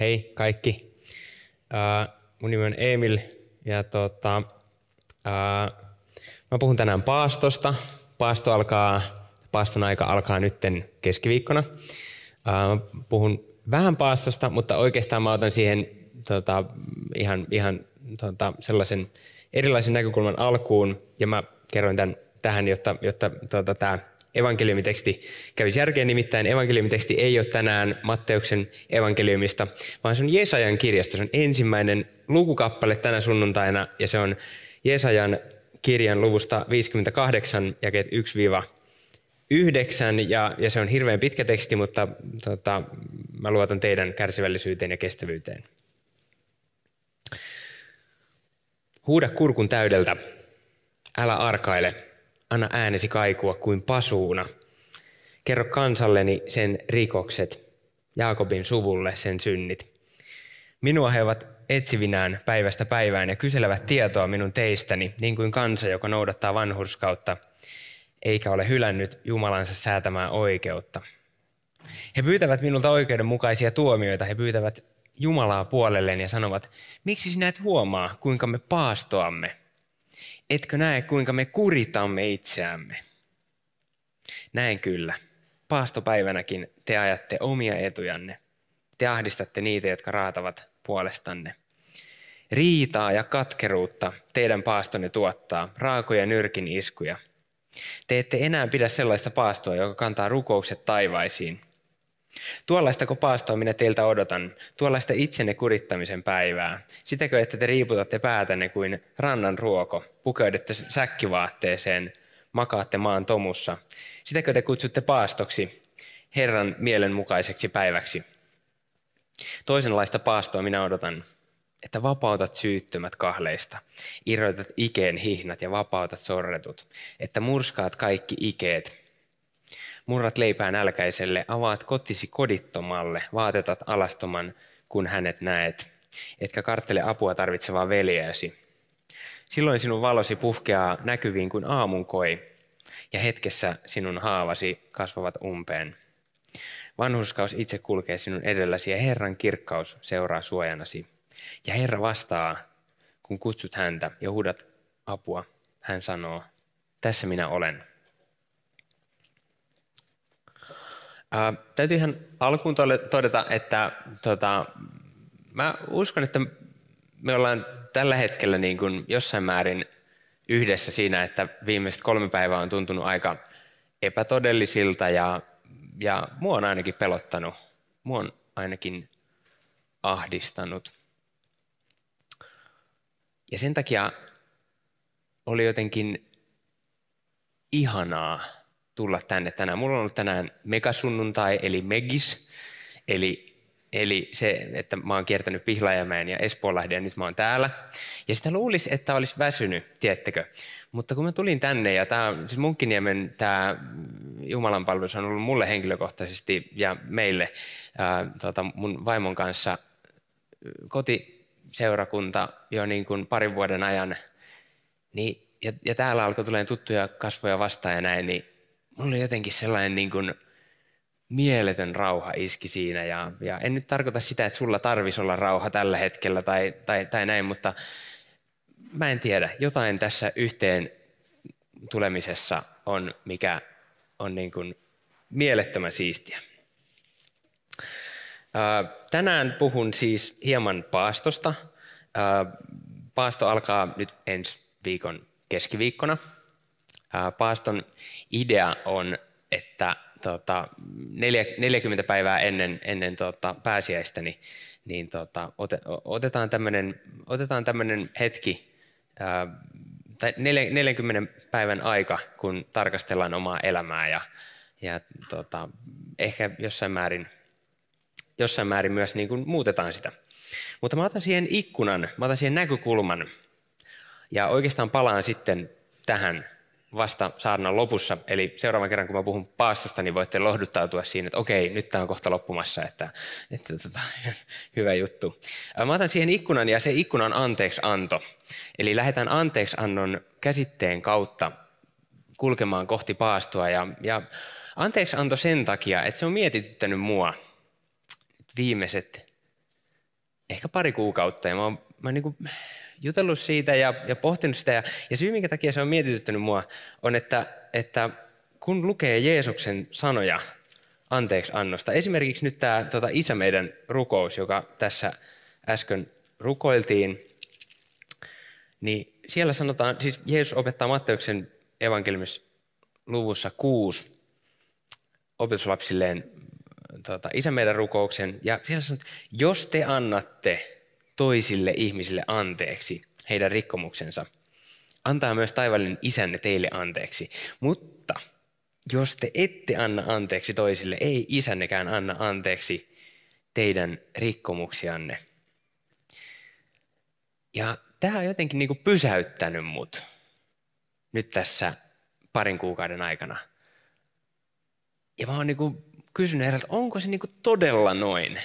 Hei kaikki. Äh, mun nimi on Emil ja tota, äh, mä puhun tänään paastosta. Paasto alkaa, paaston aika alkaa nytten keskiviikkona. Äh, puhun vähän paastosta, mutta oikeastaan mä otan siihen tota, ihan, ihan tota, sellaisen erilaisen näkökulman alkuun ja mä kerroin tämän tähän, jotta, jotta tota, tämä evankeliumiteksti kävisi järkeen. Nimittäin evankeliumiteksti ei ole tänään Matteuksen evankeliumista, vaan se on Jesajan kirjasta. Se on ensimmäinen lukukappale tänä sunnuntaina ja se on Jesajan kirjan luvusta 58, jakeet 1-9. Ja, ja se on hirveän pitkä teksti, mutta tota, mä luotan teidän kärsivällisyyteen ja kestävyyteen. Huuda kurkun täydeltä, älä arkaile – anna äänesi kaikua kuin pasuuna. Kerro kansalleni sen rikokset, Jaakobin suvulle sen synnit. Minua he ovat etsivinään päivästä päivään ja kyselevät tietoa minun teistäni, niin kuin kansa, joka noudattaa vanhurskautta, eikä ole hylännyt Jumalansa säätämää oikeutta. He pyytävät minulta oikeudenmukaisia tuomioita, he pyytävät Jumalaa puolelleen ja sanovat, miksi sinä et huomaa, kuinka me paastoamme – etkö näe kuinka me kuritamme itseämme? Näen kyllä. Paastopäivänäkin te ajatte omia etujanne. Te ahdistatte niitä, jotka raatavat puolestanne. Riitaa ja katkeruutta teidän paastonne tuottaa, raakoja nyrkin iskuja. Te ette enää pidä sellaista paastoa, joka kantaa rukoukset taivaisiin, Tuollaista paastoa minä teiltä odotan, tuollaista itsenne kurittamisen päivää? Sitäkö, että te riiputatte päätänne kuin rannan ruoko, pukeudette säkkivaatteeseen, makaatte maan tomussa? Sitäkö te kutsutte paastoksi, Herran mielenmukaiseksi päiväksi? Toisenlaista paastoa minä odotan, että vapautat syyttömät kahleista, irrotat ikeen hihnat ja vapautat sorretut, että murskaat kaikki ikeet, Murrat leipää nälkäiselle, avaat kotisi kodittomalle, vaatetat alastoman, kun hänet näet, etkä karttele apua tarvitsevaa veljeäsi. Silloin sinun valosi puhkeaa näkyviin kuin koi ja hetkessä sinun haavasi kasvavat umpeen. Vanhuskaus itse kulkee sinun edelläsi ja Herran kirkkaus seuraa suojanasi. Ja Herra vastaa, kun kutsut häntä ja huudat apua. Hän sanoo, tässä minä olen. Ää, täytyy ihan alkuun todeta, että tota, mä uskon, että me ollaan tällä hetkellä niin kuin jossain määrin yhdessä siinä, että viimeiset kolme päivää on tuntunut aika epätodellisilta ja, ja mua on ainakin pelottanut. Mua on ainakin ahdistanut. Ja sen takia oli jotenkin ihanaa tulla tänne tänään. Mulla on ollut tänään megasunnuntai, eli megis, eli, eli se, että mä oon kiertänyt Pihlajamäen ja Espoonlahden ja nyt mä oon täällä. Ja sitä luulisi, että olisi väsynyt, tiettekö. Mutta kun mä tulin tänne, ja tämä, siis Munkkiniemen tämä Jumalanpalvelus on ollut mulle henkilökohtaisesti ja meille ää, tota, mun vaimon kanssa kotiseurakunta jo niin kuin parin vuoden ajan, niin, ja, ja täällä alkoi tulemaan tuttuja kasvoja vastaan ja näin, niin mulla oli jotenkin sellainen niin kuin mieletön rauha iski siinä. Ja, ja en nyt tarkoita sitä, että sulla tarvisi olla rauha tällä hetkellä tai, tai, tai näin, mutta mä en tiedä. Jotain tässä yhteen tulemisessa on, mikä on niin kuin mielettömän siistiä. Tänään puhun siis hieman paastosta. Paasto alkaa nyt ensi viikon keskiviikkona – Paaston idea on, että tota, 40 päivää ennen, ennen tota, pääsiäistä niin, niin tota, otetaan tämmöinen otetaan tämmönen hetki, ää, tai 40 päivän aika, kun tarkastellaan omaa elämää ja, ja tota, ehkä jossain määrin, jossain määrin myös niin kuin muutetaan sitä. Mutta mä otan siihen ikkunan, mä otan siihen näkökulman ja oikeastaan palaan sitten tähän vasta saarnan lopussa, eli seuraavan kerran kun mä puhun paastosta, niin voitte lohduttautua siinä, että okei, nyt tämä on kohta loppumassa, että, että tota, hyvä juttu. Äh, mä otan siihen ikkunan ja se ikkunan anteeksianto, eli lähdetään anteeksiannon käsitteen kautta kulkemaan kohti paastoa ja, ja anteeksianto sen takia, että se on mietityttänyt mua viimeiset ehkä pari kuukautta ja mä oon, mä niin kuin, jutellut siitä ja, ja pohtinut sitä. Ja, ja syy, minkä takia se on mietityttänyt mua, on, että, että kun lukee Jeesuksen sanoja anteeksi annosta, esimerkiksi nyt tämä tota, Isä meidän rukous, joka tässä äsken rukoiltiin, niin siellä sanotaan, siis Jeesus opettaa Matteuksen evankeliumissa luvussa 6 opetuslapsilleen tota, Isä meidän rukouksen, ja siellä sanotaan, jos te annatte toisille ihmisille anteeksi heidän rikkomuksensa. Antaa myös taivallinen isänne teille anteeksi. Mutta jos te ette anna anteeksi toisille, ei isännekään anna anteeksi teidän rikkomuksianne. Ja tämä on jotenkin niin kuin pysäyttänyt mut nyt tässä parin kuukauden aikana. Ja mä oon niin kuin kysynyt herältä, onko se niin kuin todella noin?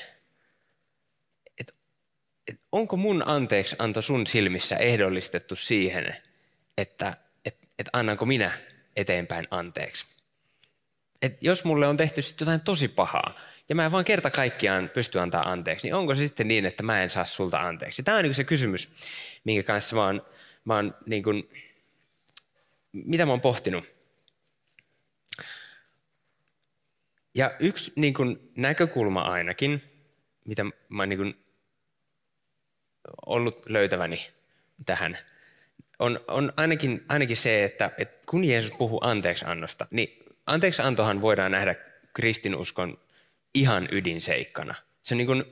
onko mun anteeksi anto sun silmissä ehdollistettu siihen, että et, et annanko minä eteenpäin anteeksi? Et jos mulle on tehty sitten jotain tosi pahaa, ja mä en vaan kerta kaikkiaan pysty antaa anteeksi, niin onko se sitten niin, että mä en saa sulta anteeksi? Tämä on niin se kysymys, minkä kanssa mä oon, mä oon niin kuin, mitä mä oon pohtinut. Ja yksi niin kuin näkökulma ainakin, mitä mä oon niin kuin ollut löytäväni tähän, on, on ainakin, ainakin se, että, että kun Jeesus puhuu anteeksiannosta, niin anteeksiantohan voidaan nähdä kristinuskon ihan ydinseikkana. Se on niin, kuin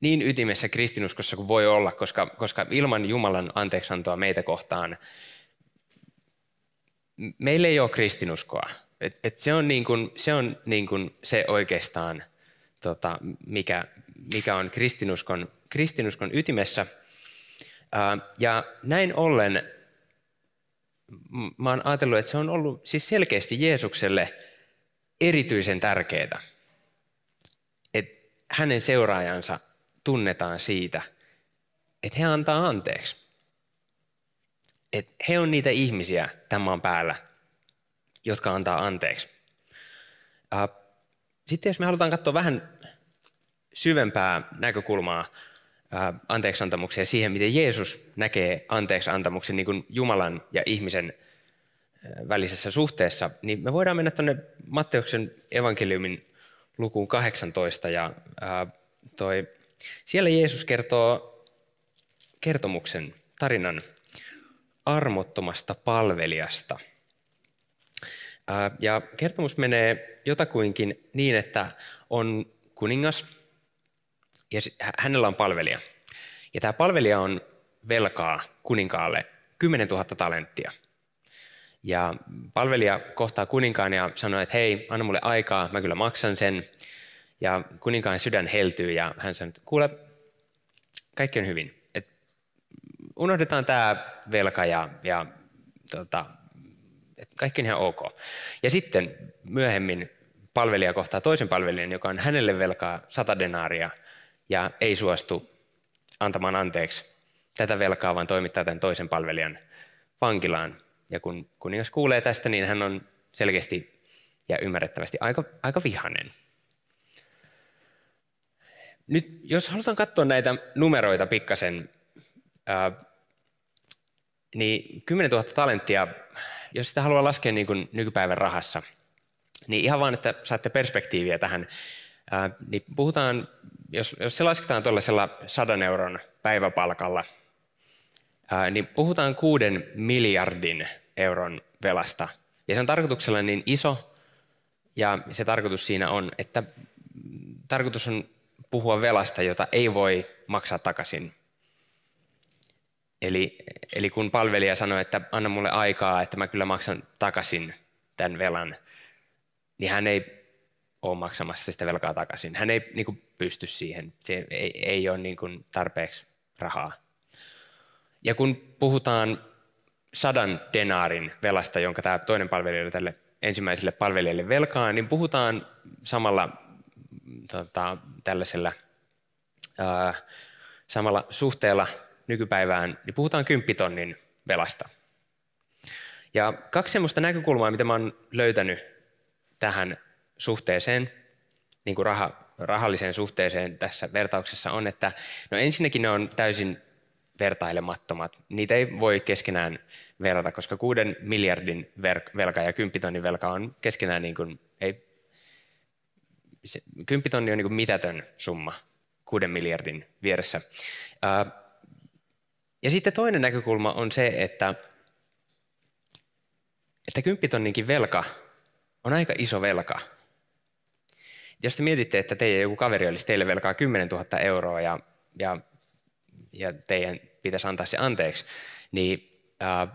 niin ytimessä kristinuskossa kuin voi olla, koska, koska ilman Jumalan anteeksiantoa meitä kohtaan meillä ei ole kristinuskoa. Et, et se on, niin kuin, se, on niin kuin se oikeastaan, tota, mikä, mikä on kristinuskon kristinuskon ytimessä. Ja näin ollen mä oon ajatellut, että se on ollut siis selkeästi Jeesukselle erityisen tärkeää, että hänen seuraajansa tunnetaan siitä, että he antaa anteeksi. Että he on niitä ihmisiä tämän maan päällä, jotka antaa anteeksi. Sitten jos me halutaan katsoa vähän syvempää näkökulmaa Äh, anteeksantamuksen ja siihen, miten Jeesus näkee anteeksantamuksen niin kuin Jumalan ja ihmisen äh, välisessä suhteessa, niin me voidaan mennä tuonne Matteuksen evankeliumin lukuun 18 ja ää, äh, toi, siellä Jeesus kertoo kertomuksen, tarinan armottomasta palvelijasta. Ää, ja kertomus menee jotakuinkin niin, että on kuningas, ja hänellä on palvelija. Ja tämä palvelija on velkaa kuninkaalle 10 000 talenttia. Ja palvelija kohtaa kuninkaan ja sanoo, että hei, anna mulle aikaa, mä kyllä maksan sen. Ja kuninkaan sydän heltyy ja hän sanoo, että kuule, kaikki on hyvin. Et unohdetaan tämä velka ja, ja tota, et kaikki on ihan ok. Ja sitten myöhemmin palvelija kohtaa toisen palvelijan, joka on hänelle velkaa sata denaaria ja ei suostu antamaan anteeksi tätä velkaa, vaan toimittaa tämän toisen palvelijan vankilaan. Ja kun kuningas kuulee tästä, niin hän on selkeästi ja ymmärrettävästi aika, aika vihanen. Nyt jos halutaan katsoa näitä numeroita pikkasen, ää, niin 10 000 talenttia, jos sitä haluaa laskea niin kuin nykypäivän rahassa, niin ihan vaan, että saatte perspektiiviä tähän, niin puhutaan, jos, jos se lasketaan tuollaisella sadan euron päiväpalkalla, niin puhutaan kuuden miljardin euron velasta. Ja se on tarkoituksella niin iso, ja se tarkoitus siinä on, että tarkoitus on puhua velasta, jota ei voi maksaa takaisin. Eli, eli kun palvelija sanoo, että anna mulle aikaa, että mä kyllä maksan takaisin tämän velan, niin hän ei ole maksamassa sitä velkaa takaisin. Hän ei niin kuin, pysty siihen, se ei, ei ole niin kuin, tarpeeksi rahaa. Ja kun puhutaan sadan denaarin velasta, jonka tämä toinen palvelija oli tälle ensimmäiselle palvelijalle velkaa, niin puhutaan samalla tota, tällaisella ää, samalla suhteella nykypäivään, niin puhutaan kymppitonnin velasta. Ja kaksi semmoista näkökulmaa, mitä mä oon löytänyt tähän suhteeseen, niin kuin raha, rahalliseen suhteeseen tässä vertauksessa on, että no ensinnäkin ne on täysin vertailemattomat. Niitä ei voi keskenään verrata, koska kuuden miljardin velka ja 10 velka on keskenään niin kuin, ei, se, 10 on niin kuin mitätön summa kuuden miljardin vieressä. Uh, ja sitten toinen näkökulma on se, että, että 10 velka on aika iso velka jos te mietitte, että teidän joku kaveri olisi teille velkaa 10 000 euroa ja, ja, ja teidän pitäisi antaa se anteeksi, niin äh,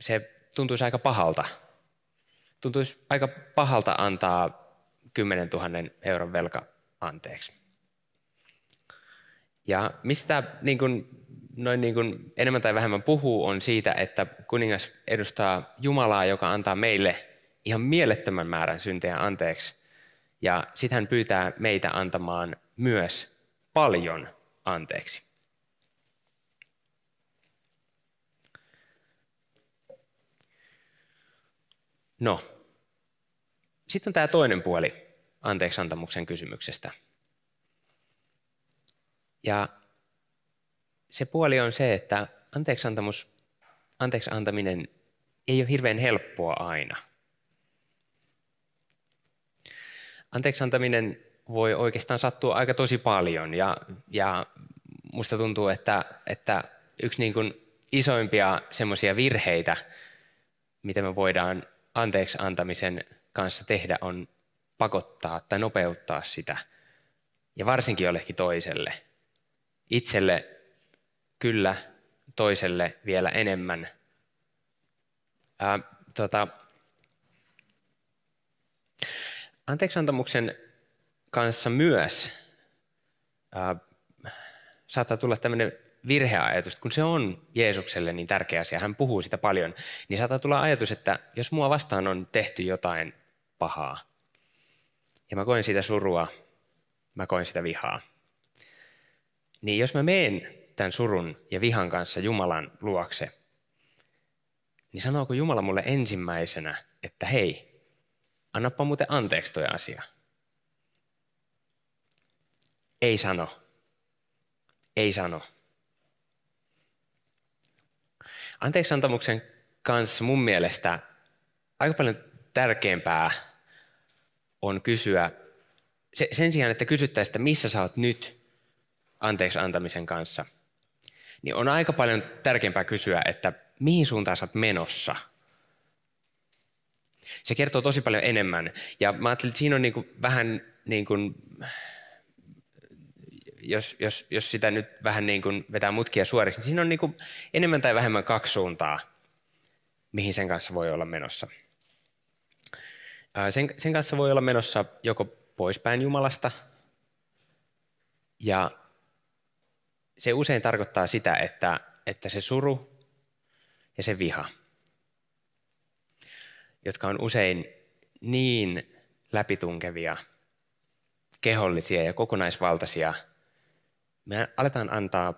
se tuntuisi aika pahalta. Tuntuisi aika pahalta antaa 10 000 euron velka anteeksi. Ja mistä tämä niin kuin, noin niin kuin enemmän tai vähemmän puhuu on siitä, että kuningas edustaa Jumalaa, joka antaa meille ihan mielettömän määrän syntejä anteeksi – ja sitten hän pyytää meitä antamaan myös paljon anteeksi. No, sitten on tämä toinen puoli anteeksiantamuksen kysymyksestä. Ja se puoli on se, että anteeksiantamus, anteeksi antaminen ei ole hirveän helppoa aina – anteeksantaminen voi oikeastaan sattua aika tosi paljon ja, ja musta tuntuu, että, että yksi niin kuin isoimpia semmoisia virheitä, mitä me voidaan anteeksi antamisen kanssa tehdä, on pakottaa tai nopeuttaa sitä. Ja varsinkin jollekin toiselle. Itselle kyllä, toiselle vielä enemmän. Ää, tota, Anteeksiantamuksen kanssa myös äh, saattaa tulla tämmöinen virheajatus, kun se on Jeesukselle niin tärkeä asia, hän puhuu sitä paljon, niin saattaa tulla ajatus, että jos mua vastaan on tehty jotain pahaa, ja mä koen sitä surua, mä koen sitä vihaa, niin jos mä meen tämän surun ja vihan kanssa Jumalan luokse, niin sanooko Jumala mulle ensimmäisenä, että hei, annapa muuten anteeksi tuo asia. Ei sano. Ei sano. antamuksen kanssa mun mielestä aika paljon tärkeämpää on kysyä, sen sijaan, että kysyttäisiin, että missä sä oot nyt anteeksi antamisen kanssa, niin on aika paljon tärkeämpää kysyä, että mihin suuntaan sä oot menossa – se kertoo tosi paljon enemmän. Ja mä ajattelin, että siinä on niin kuin vähän niin kuin, jos, jos, jos sitä nyt vähän niin kuin vetää mutkia suoriksi, niin siinä on niin kuin enemmän tai vähemmän kaksi suuntaa, mihin sen kanssa voi olla menossa. Sen, sen kanssa voi olla menossa joko poispäin Jumalasta, ja se usein tarkoittaa sitä, että, että se suru ja se viha – jotka on usein niin läpitunkevia, kehollisia ja kokonaisvaltaisia, me aletaan antaa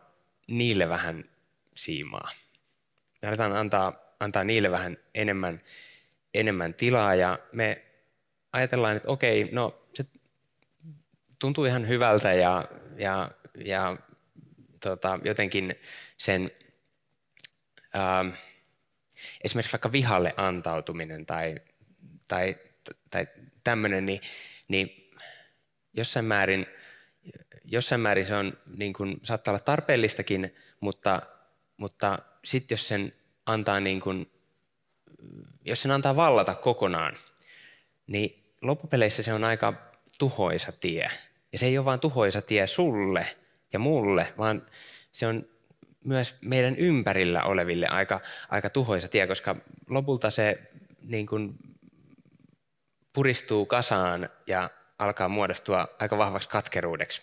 niille vähän siimaa. Me aletaan antaa, antaa niille vähän enemmän, enemmän tilaa ja me ajatellaan, että okei, no se tuntuu ihan hyvältä ja, ja, ja tota, jotenkin sen... Ää, esimerkiksi vaikka vihalle antautuminen tai, tai, tai tämmöinen, niin, niin jossain määrin, jossain määrin se on, niin kuin, saattaa olla tarpeellistakin, mutta, mutta sitten jos sen antaa niin kuin, jos sen antaa vallata kokonaan, niin loppupeleissä se on aika tuhoisa tie. Ja se ei ole vain tuhoisa tie sulle ja mulle, vaan se on myös meidän ympärillä oleville aika, aika tuhoisa tie, koska lopulta se niin kuin puristuu kasaan ja alkaa muodostua aika vahvaksi katkeruudeksi.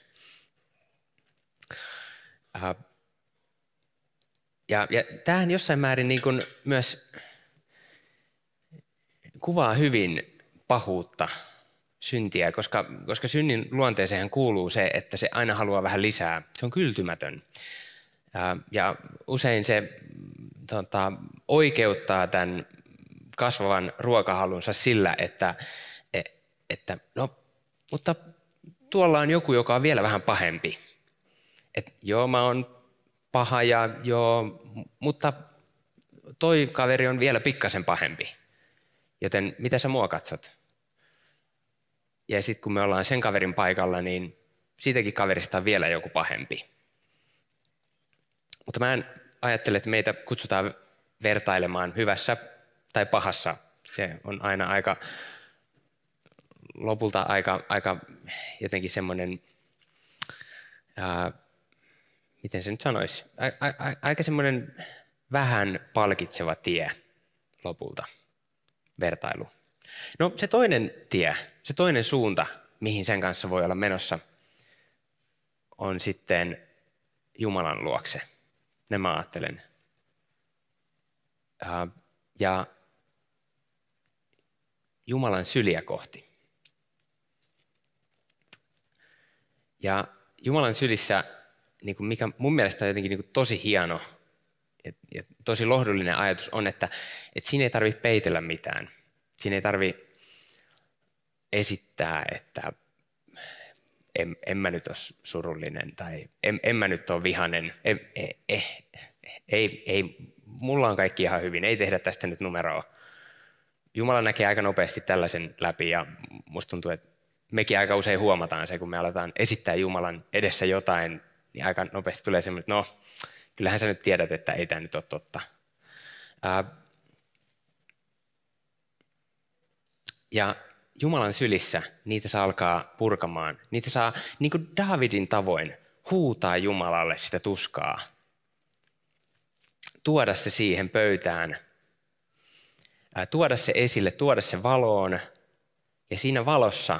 Ja, ja tämähän jossain määrin niin kuin myös kuvaa hyvin pahuutta syntiä, koska, koska synnin luonteeseen kuuluu se, että se aina haluaa vähän lisää. Se on kyltymätön. Ja usein se tota, oikeuttaa tämän kasvavan ruokahalunsa sillä, että, e, että no, mutta tuolla on joku, joka on vielä vähän pahempi. Et joo, mä oon paha ja joo, mutta toi kaveri on vielä pikkasen pahempi. Joten mitä sä mua katsot? Ja sitten kun me ollaan sen kaverin paikalla, niin siitäkin kaverista on vielä joku pahempi. Mutta mä en ajattele, että meitä kutsutaan vertailemaan hyvässä tai pahassa. Se on aina aika lopulta aika, aika jotenkin semmoinen, ää, miten se nyt sanoisi, a, a, a, aika semmoinen vähän palkitseva tie lopulta, vertailu. No se toinen tie, se toinen suunta, mihin sen kanssa voi olla menossa, on sitten Jumalan luokse – näin mä ajattelen. Äh, ja Jumalan syliä kohti. Ja Jumalan sylissä, niin kuin mikä mun mielestä on jotenkin niin kuin tosi hieno ja, ja tosi lohdullinen ajatus on, että, että siinä ei tarvitse peitellä mitään. Siinä ei tarvitse esittää, että en, en mä nyt ole surullinen tai en, en mä nyt ole vihanen. E, e, ei, ei, mulla on kaikki ihan hyvin, ei tehdä tästä nyt numeroa. Jumala näkee aika nopeasti tällaisen läpi ja musta tuntuu, että mekin aika usein huomataan se, kun me aletaan esittää Jumalan edessä jotain, niin aika nopeasti tulee semmoinen, että no, kyllähän sä nyt tiedät, että ei tämä nyt ole totta. ja Jumalan sylissä niitä saa alkaa purkamaan. Niitä saa, niin kuin Davidin tavoin, huutaa Jumalalle sitä tuskaa. Tuoda se siihen pöytään. Tuoda se esille, tuoda se valoon. Ja siinä valossa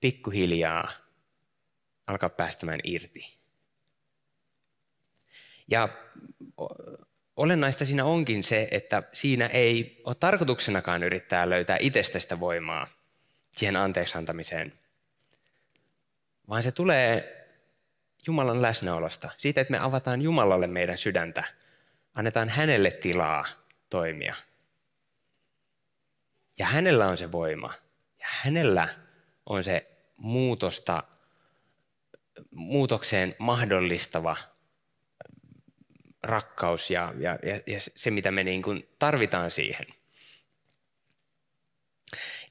pikkuhiljaa alkaa päästämään irti. Ja olennaista siinä onkin se, että siinä ei ole tarkoituksenakaan yrittää löytää itsestä sitä voimaa, siihen anteeksi antamiseen, vaan se tulee Jumalan läsnäolosta, siitä, että me avataan Jumalalle meidän sydäntä, annetaan hänelle tilaa toimia. Ja hänellä on se voima, ja hänellä on se muutosta, muutokseen mahdollistava rakkaus ja, ja, ja se, mitä me niin kuin tarvitaan siihen –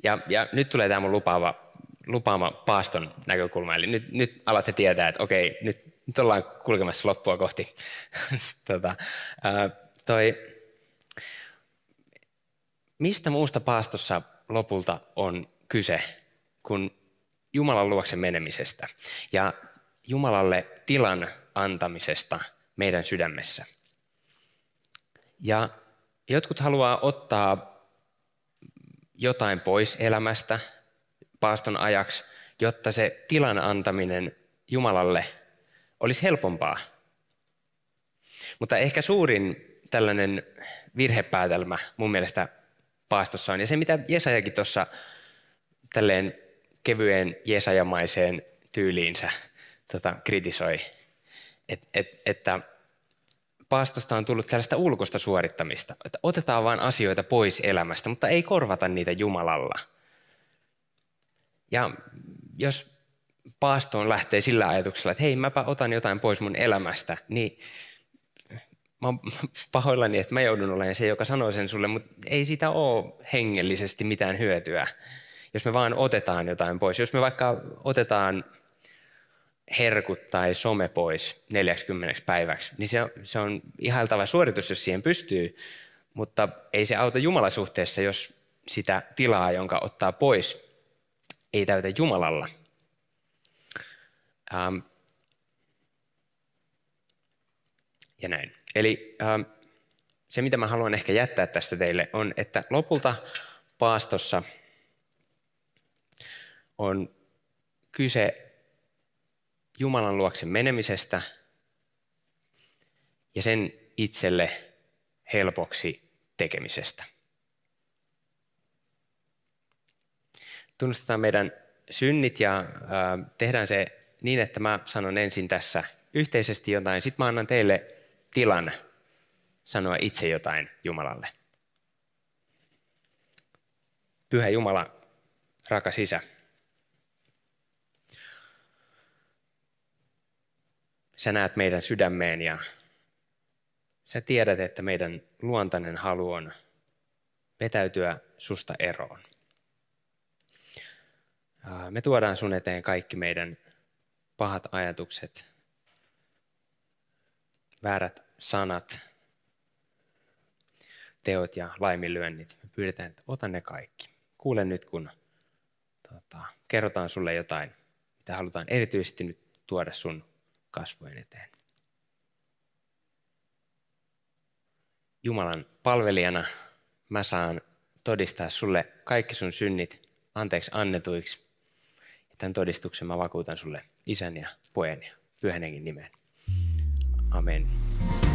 ja, ja nyt tulee tämä mun lupaava, lupaama paaston näkökulma, eli nyt, nyt alatte tietää, että okei, nyt, nyt ollaan kulkemassa loppua kohti. tota, ää, toi, mistä muusta paastossa lopulta on kyse kuin Jumalan luokse menemisestä ja Jumalalle tilan antamisesta meidän sydämessä. Ja jotkut haluaa ottaa jotain pois elämästä paaston ajaksi, jotta se tilan antaminen Jumalalle olisi helpompaa. Mutta ehkä suurin tällainen virhepäätelmä mun mielestä paastossa on, ja se mitä Jesajakin tuossa tälleen kevyen jesajamaiseen tyyliinsä tota, kritisoi, et, et, että paastosta on tullut tällaista ulkoista suorittamista, että otetaan vain asioita pois elämästä, mutta ei korvata niitä Jumalalla. Ja jos paastoon lähtee sillä ajatuksella, että hei, mäpä otan jotain pois mun elämästä, niin mä oon pahoillani, että mä joudun olemaan se, joka sanoo sen sulle, mutta ei siitä ole hengellisesti mitään hyötyä, jos me vaan otetaan jotain pois. Jos me vaikka otetaan herkut tai some pois 40 päiväksi, niin se on, se on ihailtava suoritus, jos siihen pystyy, mutta ei se auta jumalasuhteessa, jos sitä tilaa, jonka ottaa pois, ei täytä Jumalalla. Ähm. Ja näin. Eli ähm, se, mitä mä haluan ehkä jättää tästä teille, on, että lopulta paastossa on kyse Jumalan luokse menemisestä ja sen itselle helpoksi tekemisestä. Tunnustetaan meidän synnit ja tehdään se niin, että mä sanon ensin tässä yhteisesti jotain, sitten mä annan teille tilan sanoa itse jotain Jumalalle. Pyhä Jumala, rakas Isä, sä näet meidän sydämeen ja sä tiedät, että meidän luontainen halu on vetäytyä susta eroon. Me tuodaan sun eteen kaikki meidän pahat ajatukset, väärät sanat, teot ja laiminlyönnit. Me pyydetään, että ota ne kaikki. Kuule nyt, kun tota, kerrotaan sulle jotain, mitä halutaan erityisesti nyt tuoda sun kasvojen eteen. Jumalan palvelijana mä saan todistaa sulle kaikki sun synnit anteeksi annetuiksi. Ja tämän todistuksen mä vakuutan sulle isän ja pojan ja Pyhänenkin nimeen. Amen.